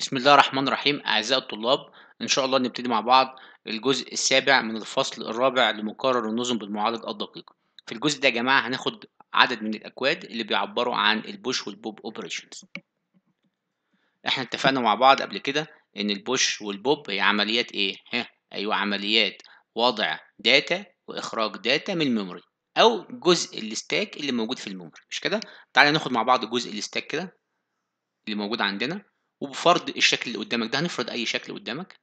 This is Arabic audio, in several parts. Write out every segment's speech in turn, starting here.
بسم الله الرحمن الرحيم أعزائي الطلاب إن شاء الله نبتدي مع بعض الجزء السابع من الفصل الرابع لمقرر النظم بالمعالج الدقيق في الجزء ده يا جماعة هناخد عدد من الأكواد اللي بيعبروا عن البوش والبوب أوبريشنز إحنا اتفقنا مع بعض قبل كده إن البوش والبوب هي عمليات إيه؟ ها أيوه عمليات وضع داتا وإخراج داتا من الميموري أو جزء الستاك اللي موجود في الميموري مش كده؟ تعالى ناخد مع بعض جزء الستاك كده اللي موجود عندنا وبفرض الشكل اللي قدامك ده هنفرض اي شكل قدامك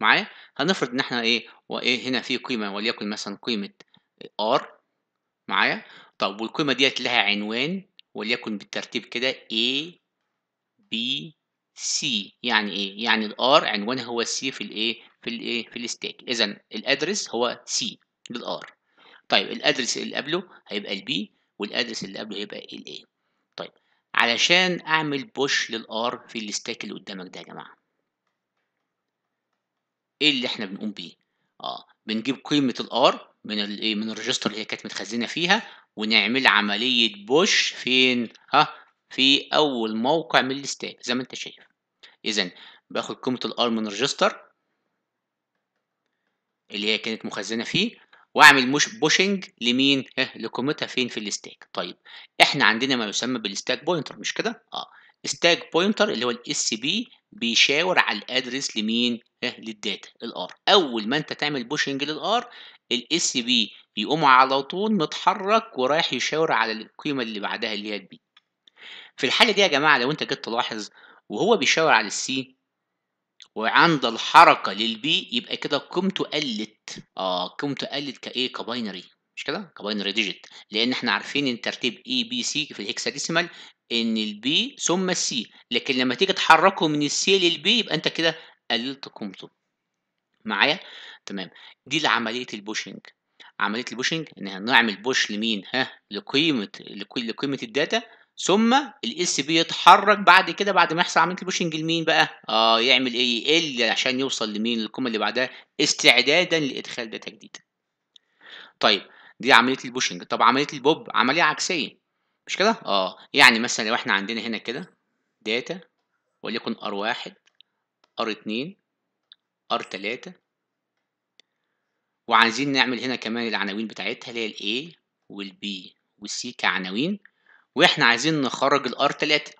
معايا هنفرض ان احنا ايه وايه هنا في قيمه وليكن مثلا قيمه ار معايا طب والقيمه ديت لها عنوان وليكن بالترتيب كده A B C يعني ايه يعني الار عنوانها هو C في الايه في الايه في الستاك اذا الادرس هو C للار طيب الادرس اللي قبله هيبقى البي والادرس اللي قبله هيبقى الايه علشان اعمل بوش للار في الاستاك اللي قدامك ده يا جماعه ايه اللي احنا بنقوم بيه اه بنجيب قيمه الار من الايه من الريجستر اللي هي كانت متخزنه فيها ونعمل عمليه بوش فين ها في اول موقع من الاستاك زي ما انت شايف اذا باخد قيمه الار من الريجستر اللي هي كانت مخزنه فيه واعمل مش بوشنج لمين ها لكوميتها فين في الاستاك طيب احنا عندنا ما يسمى بالستاك بوينتر مش كده اه ستاك بوينتر اللي هو الاس بي بيشاور على الادرس لمين ها للداتا الار اول ما انت تعمل بوشنج للار الاس بي بيقوم على طول متحرك ورايح يشاور على القيمه اللي بعدها اللي هي البي في الحاله دي يا جماعه لو انت جيت تلاحظ وهو بيشاور على السي وعند الحركة للبي يبقى كده قيمته قلت اه قيمته قلت كايه كباينري مش كده كباينري ديجيت لان احنا عارفين ان ترتيب اي بي سي في الهكساديسيمال ان البي ثم السي لكن لما تيجي تحركه من السي للبي يبقى انت كده قللت قيمته معايا تمام دي لعمليه البوشنج عمليه البوشنج ان نعمل بوش لمين ها لقيمه لقيمه الداتا ثم الاس بي يتحرك بعد كده بعد ما يحصل عمليه البوشنج لمين بقى؟ اه يعمل ايه؟ يقل عشان يوصل لمين؟ للقمه اللي بعدها استعدادا لادخال داتا جديده. طيب دي عمليه البوشنج، طب عمليه البوب عمليه عكسيه مش كده؟ اه يعني مثلا لو احنا عندنا هنا كده داتا وليكن ار 1 ار 2 ار 3 وعايزين نعمل هنا كمان العناوين بتاعتها اللي هي الاي والبي والسي كعناوين واحنا عايزين نخرج الار 3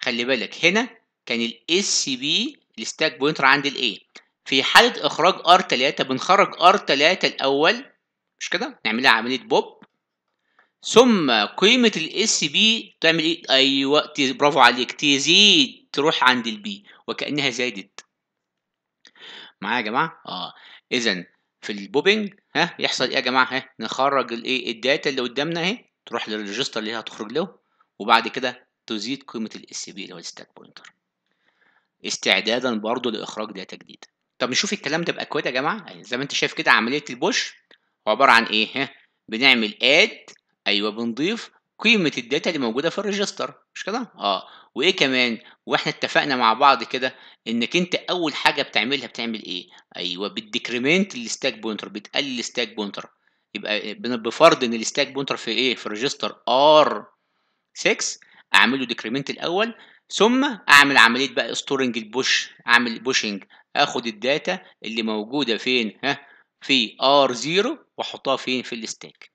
خلي بالك هنا كان الاس بي الستاك بوينتر عند الاي في حالة اخراج ار 3 بنخرج ار 3 الاول مش كده نعملها عملية بوب ثم قيمة الاس بي تعمل ايه ايوه برافو عليك تزيد تروح عند البي وكأنها زادت معايا يا جماعة اه اذا في البوبينج ها يحصل ايه يا جماعة ها نخرج الايه الداتا اللي قدامنا اهي تروح للريجستر اللي هي هتخرج له وبعد كده تزيد قيمة الاس SCP اللي هو الستاك بوينتر استعدادا برضو لإخراج داتا جديدة طب نشوف الكلام ده بقى كويس يا جماعة يعني زي ما انت شايف كده عملية البوش عبارة عن ايه ها بنعمل اد ايوه بنضيف قيمة الداتا اللي موجودة في الريجستر مش كده اه وايه كمان واحنا اتفقنا مع بعض كده انك انت اول حاجة بتعملها بتعمل ايه ايوه بتديكريمنت الستاك بوينتر بتقلل الستاك بوينتر يبقى بفرض ان الستاك بونتر في ايه في ريجستر ار 6 اعمل له ديكريمنت الاول ثم اعمل عمليه بقى ستورنج البوش اعمل بوشنج اخد الداتا اللي موجوده فين ها في ار 0 واحطها فين في الستاك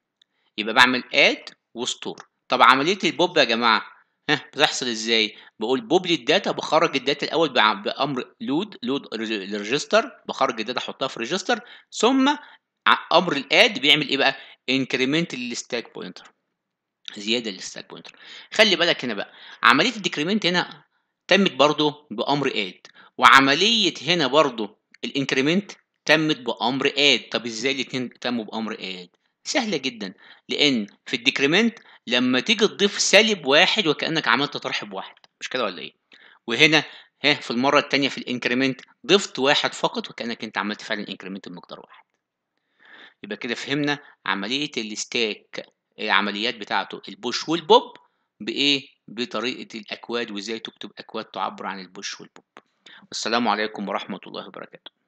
يبقى بعمل اد وستور طب عمليه البوب يا جماعه ها بتحصل ازاي بقول بوب للداتا بخرج الداتا الاول بامر لود لود الريجستر بخرج الداتا احطها في ريجستر ثم امر الاد بيعمل ايه بقى انكريمنت للستاك بوينتر زياده للستاك بوينتر خلي بالك هنا بقى عمليه الديكريمنت هنا تمت برضه بامر اد وعمليه هنا برضه الانكريمنت تمت بامر اد طب ازاي الاتنين تموا بامر اد سهله جدا لان في الديكريمنت لما تيجي تضيف سالب واحد وكانك عملت طرح بواحد مش كده ولا ايه وهنا ها في المره الثانيه في الانكريمنت ضفت واحد فقط وكانك انت عملت فعلا انكريمنت بمقدار واحد يبقى كده فهمنا عملية الستاك العمليات آه، بتاعته البوش والبوب بإيه؟ بطريقة الأكواد وإزاي تكتب أكواد تعبر عن البوش والبوب والسلام عليكم ورحمة الله وبركاته